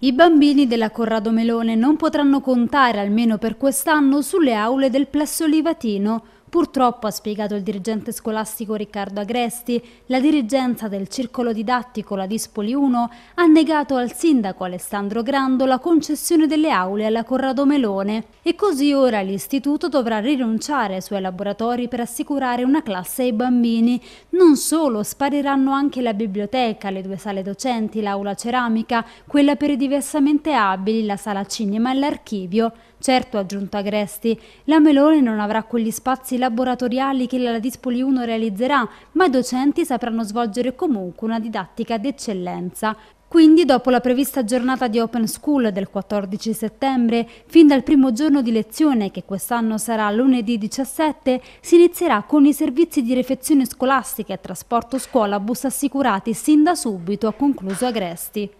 I bambini della Corrado Melone non potranno contare, almeno per quest'anno, sulle aule del Plesso Livatino, Purtroppo, ha spiegato il dirigente scolastico Riccardo Agresti, la dirigenza del circolo didattico La Dispoli 1 ha negato al sindaco Alessandro Grando la concessione delle aule alla Corrado Melone e così ora l'istituto dovrà rinunciare ai suoi laboratori per assicurare una classe ai bambini. Non solo, spariranno anche la biblioteca, le due sale docenti, l'aula ceramica, quella per i diversamente abili, la sala cinema e l'archivio. Certo, ha aggiunto Agresti, la Melone non avrà quegli spazi laboratoriali che la Dispoli 1 realizzerà, ma i docenti sapranno svolgere comunque una didattica d'eccellenza. Quindi, dopo la prevista giornata di Open School del 14 settembre, fin dal primo giorno di lezione, che quest'anno sarà lunedì 17, si inizierà con i servizi di refezione scolastica e trasporto scuola bus assicurati sin da subito, ha concluso Agresti.